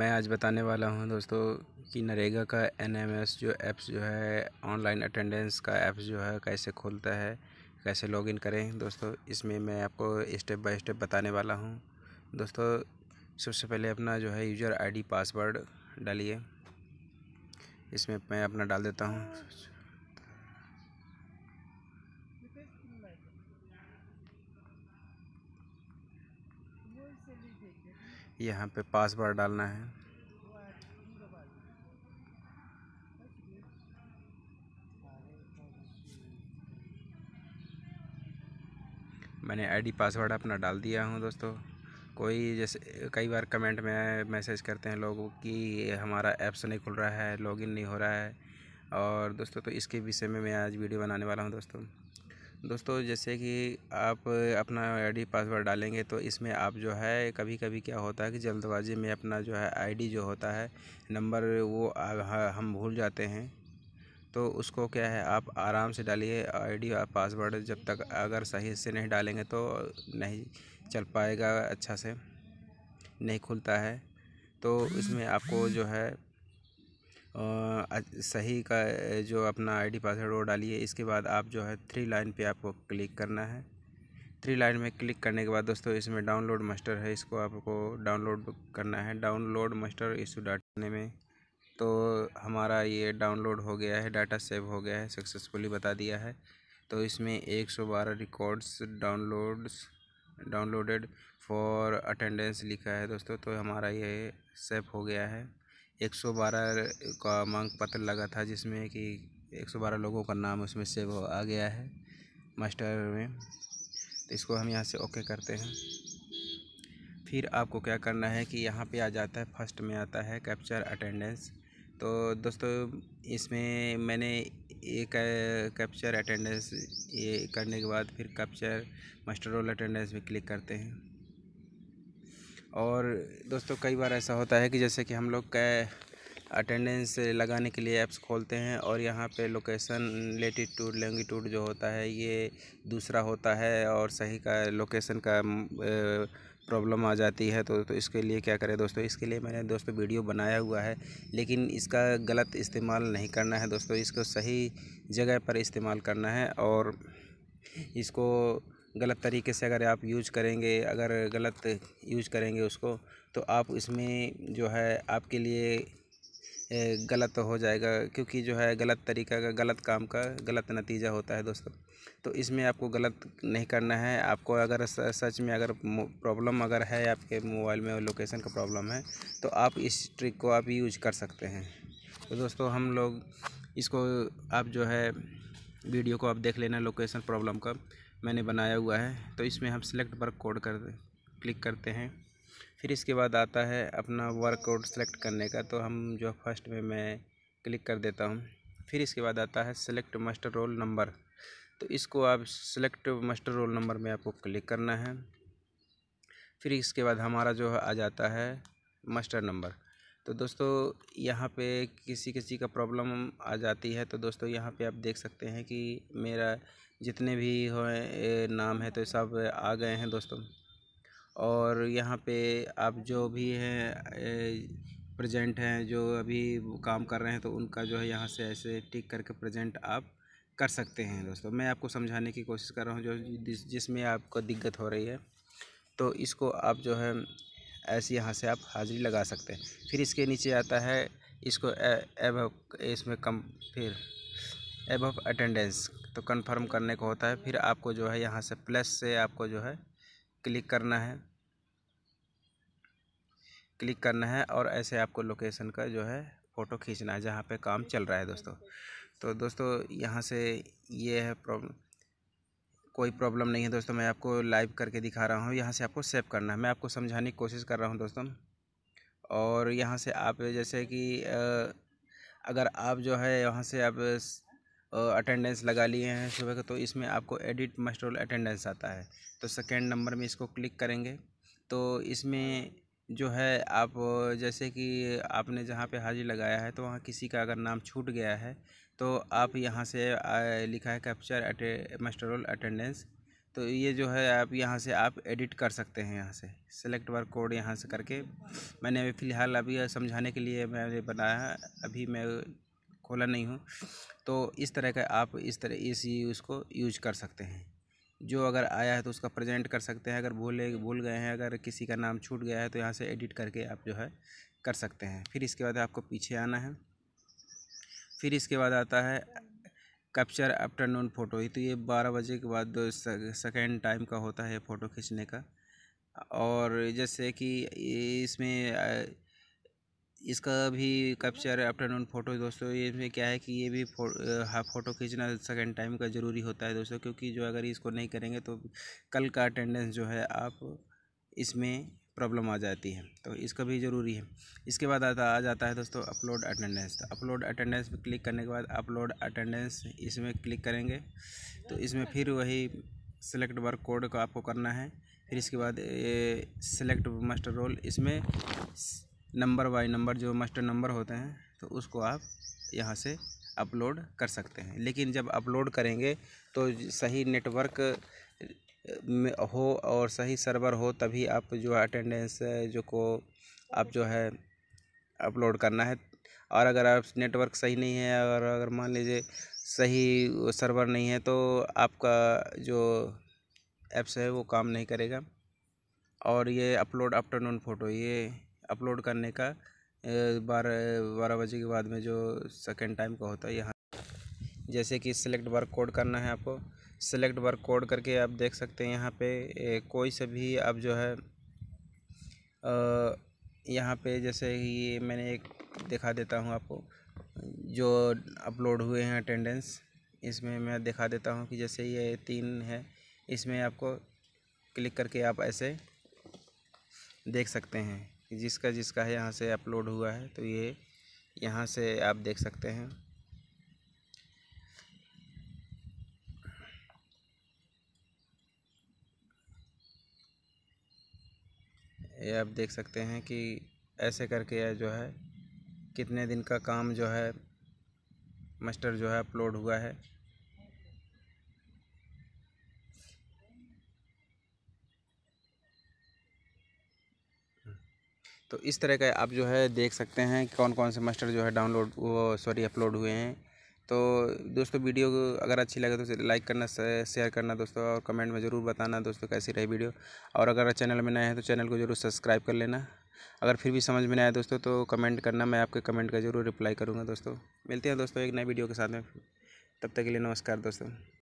मैं आज बताने वाला हूं दोस्तों कि नरेगा का एनएमएस जो ऐप्स जो है ऑनलाइन अटेंडेंस का ऐप्स जो है कैसे खोलता है कैसे लॉगिन करें दोस्तों इसमें मैं आपको स्टेप बाय स्टेप बताने वाला हूं दोस्तों सबसे पहले अपना जो है यूज़र आईडी पासवर्ड डालिए इसमें मैं अपना डाल देता हूँ यहाँ पे पासवर्ड डालना है मैंने आईडी पासवर्ड अपना डाल दिया हूँ दोस्तों कोई जैसे कई बार कमेंट में मैसेज करते हैं लोगों कि हमारा ऐप्स नहीं खुल रहा है लॉगिन नहीं हो रहा है और दोस्तों तो इसके विषय में मैं आज वीडियो बनाने वाला हूँ दोस्तों दोस्तों जैसे कि आप अपना आईडी पासवर्ड डालेंगे तो इसमें आप जो है कभी कभी क्या होता है कि जल्दबाजी में अपना जो है आईडी जो होता है नंबर वो हम भूल जाते हैं तो उसको क्या है आप आराम से डालिए आईडी और पासवर्ड जब तक अगर सही से नहीं डालेंगे तो नहीं चल पाएगा अच्छा से नहीं खुलता है तो इसमें आपको जो है सही का जो अपना आईडी पासवर्ड वो डालिए इसके बाद आप जो है थ्री लाइन पे आपको क्लिक करना है थ्री लाइन में क्लिक करने के बाद दोस्तों इसमें डाउनलोड मास्टर है इसको आपको डाउनलोड करना है डाउनलोड मास्टर इस डाटने में तो हमारा ये डाउनलोड हो गया है डाटा सेव हो गया है सक्सेसफुली बता दिया है तो इसमें एक सौ बारह records downloads downloaded for attendance लिखा है दोस्तों तो हमारा ये सेव हो गया है एक सौ बारह का मांग पत्र लगा था जिसमें कि एक सौ बारह लोगों का नाम उसमें सेव आ गया है मास्टर में तो इसको हम यहाँ से ओके करते हैं फिर आपको क्या करना है कि यहाँ पे आ जाता है फर्स्ट में आता है कैप्चर अटेंडेंस तो दोस्तों इसमें मैंने एक कैप्चर अटेंडेंस ये करने के बाद फिर कैप्चर मास्टर रोल अटेंडेंस में क्लिक करते हैं और दोस्तों कई बार ऐसा होता है कि जैसे कि हम लोग कै अटेंडेंस लगाने के लिए ऐप्स खोलते हैं और यहाँ पे लोकेशन लेटीट्यूड लेंगीट्यूड जो होता है ये दूसरा होता है और सही का लोकेशन का प्रॉब्लम आ जाती है तो तो इसके लिए क्या करें दोस्तों इसके लिए मैंने दोस्तों वीडियो बनाया हुआ है लेकिन इसका गलत इस्तेमाल नहीं करना है दोस्तों इसको सही जगह पर इस्तेमाल करना है और इसको गलत तरीके से अगर आप यूज करेंगे अगर गलत यूज करेंगे उसको तो आप इसमें जो है आपके लिए गलत हो जाएगा क्योंकि जो है गलत तरीका का गलत काम का गलत नतीजा होता है दोस्तों तो इसमें आपको गलत नहीं करना है आपको अगर सच में अगर प्रॉब्लम अगर है आपके मोबाइल में लोकेशन का प्रॉब्लम है तो आप इस ट्रिक को आप यूज कर सकते हैं तो दोस्तों हम लोग इसको आप जो है वीडियो को आप देख लेना लोकेशन प्रॉब्लम का मैंने बनाया हुआ है तो इसमें हम सिलेक्ट वर्क कोड कर क्लिक करते हैं फिर इसके बाद आता है अपना वर्क कोड सेलेक्ट करने का तो हम जो फर्स्ट में मैं क्लिक कर देता हूँ फिर इसके बाद आता है सेलेक्ट मास्टर रोल नंबर तो इसको आप सेलेक्ट मास्टर रोल नंबर में आपको क्लिक करना है फिर इसके बाद हमारा जो आ जाता है मास्टर नंबर तो दोस्तों यहाँ पे किसी किसी का प्रॉब्लम आ जाती है तो दोस्तों यहाँ पे आप देख सकते हैं कि मेरा जितने भी हो नाम है तो सब आ गए हैं दोस्तों और यहाँ पे आप जो भी हैं प्रेजेंट हैं जो अभी काम कर रहे हैं तो उनका जो है यहाँ से ऐसे टिक करके प्रेजेंट आप कर सकते हैं दोस्तों मैं आपको समझाने की कोशिश कर रहा हूँ जो जिसमें आपको दिक्कत हो रही है तो इसको आप जो है ऐसे यहाँ से आप हाजिरी लगा सकते हैं फिर इसके नीचे आता है इसको एब इसमें कम फिर एब ऑफ अटेंडेंस तो कंफर्म करने को होता है फिर आपको जो है यहाँ से प्लस से आपको जो है क्लिक करना है क्लिक करना है और ऐसे आपको लोकेशन का जो है फ़ोटो खींचना है जहाँ पे काम चल रहा है दोस्तों तो दोस्तों यहाँ से ये है प्रॉब्लम कोई प्रॉब्लम नहीं है दोस्तों मैं आपको लाइव करके दिखा रहा हूँ यहाँ से आपको सेव करना है मैं आपको समझाने की कोशिश कर रहा हूँ दोस्तों और यहाँ से आप जैसे कि अगर आप जो है यहाँ से आप अटेंडेंस लगा लिए हैं सुबह का तो इसमें आपको एडिट मस्ट रोल अटेंडेंस आता है तो सेकेंड नंबर में इसको क्लिक करेंगे तो इसमें जो है आप जैसे कि आपने जहाँ पे हाजिर लगाया है तो वहाँ किसी का अगर नाम छूट गया है तो आप यहाँ से लिखा है कैप्चर अटे मास्टर अटेंडेंस तो ये जो है आप यहाँ से आप एडिट कर सकते हैं यहाँ से सेलेक्ट वर्क कोड यहाँ से करके मैंने अभी फ़िलहाल अभी समझाने के लिए मैंने बनाया अभी मैं खोला नहीं हो तो इस तरह का आप इस तरह इस उसको यूज कर सकते हैं जो अगर आया है तो उसका प्रेजेंट कर सकते हैं अगर भूले भूल गए हैं अगर किसी का नाम छूट गया है तो यहाँ से एडिट करके आप जो है कर सकते हैं फिर इसके बाद आपको पीछे आना है फिर इसके बाद आता है कैप्चर आफ्टरनून फ़ोटो तो ये बारह बजे के बाद सेकेंड टाइम का होता है फ़ोटो खींचने का और जैसे कि इसमें इसका भी कैप्चर आफ्टरनून फ़ोटो दोस्तों ये में क्या है कि ये भी फो, हाँ फ़ोटो खींचना सेकेंड टाइम का ज़रूरी होता है दोस्तों क्योंकि जो अगर इसको नहीं करेंगे तो कल का अटेंडेंस जो है आप इसमें प्रॉब्लम आ जाती है तो इसका भी ज़रूरी है इसके बाद आता आ जाता है दोस्तों अपलोड अटेंडेंस तो अपलोड अटेंडेंस पर क्लिक करने के बाद अपलोड अटेंडेंस इसमें क्लिक करेंगे तो इसमें फिर वही सेलेक्ट वर्क कोड को आपको करना है फिर इसके बाद सेलेक्ट मास्टर रोल इसमें नंबर बाय नंबर जो मास्टर नंबर होते हैं तो उसको आप यहाँ से अपलोड कर सकते हैं लेकिन जब अपलोड करेंगे तो सही नेटवर्क में हो और सही सर्वर हो तभी आप जो अटेंडेंस जो को आप जो है अपलोड करना है और अगर आप नेटवर्क सही नहीं है और अगर मान लीजिए सही सर्वर नहीं है तो आपका जो ऐप्स है वो काम नहीं करेगा और ये अपलोड आफ्टरनून फ़ोटो ये अपलोड करने का बारह बारह बजे के बाद में जो सेकेंड टाइम का होता है यहाँ जैसे कि सिलेक्ट बार कोड करना है आपको सिलेक्ट बार कोड करके आप देख सकते हैं यहाँ पे कोई से भी आप जो है यहाँ पे जैसे ही मैंने एक दिखा देता हूँ आपको जो अपलोड हुए हैं अटेंडेंस इसमें मैं दिखा देता हूँ कि जैसे ये तीन है इसमें आपको क्लिक करके आप ऐसे देख सकते हैं कि जिसका जिसका है यहाँ से अपलोड हुआ है तो ये यहाँ से आप देख सकते हैं ये आप देख सकते हैं कि ऐसे करके यह जो है कितने दिन का काम जो है मास्टर जो है अपलोड हुआ है तो इस तरह का आप जो है देख सकते हैं कौन कौन से मास्टर जो है डाउनलोड वो सॉरी अपलोड हुए हैं तो दोस्तों वीडियो को अगर अच्छी लगे तो लाइक करना शेयर करना दोस्तों और कमेंट में ज़रूर बताना दोस्तों कैसी रही वीडियो और अगर चैनल में नए हैं तो चैनल को ज़रूर सब्सक्राइब कर लेना अगर फिर भी समझ में नहीं आए दोस्तों तो कमेंट करना मैं आपके कमेंट का ज़रूर रिप्लाई करूँगा दोस्तों मिलते हैं दोस्तों एक नए वीडियो के साथ में तब तक के लिए नमस्कार दोस्तों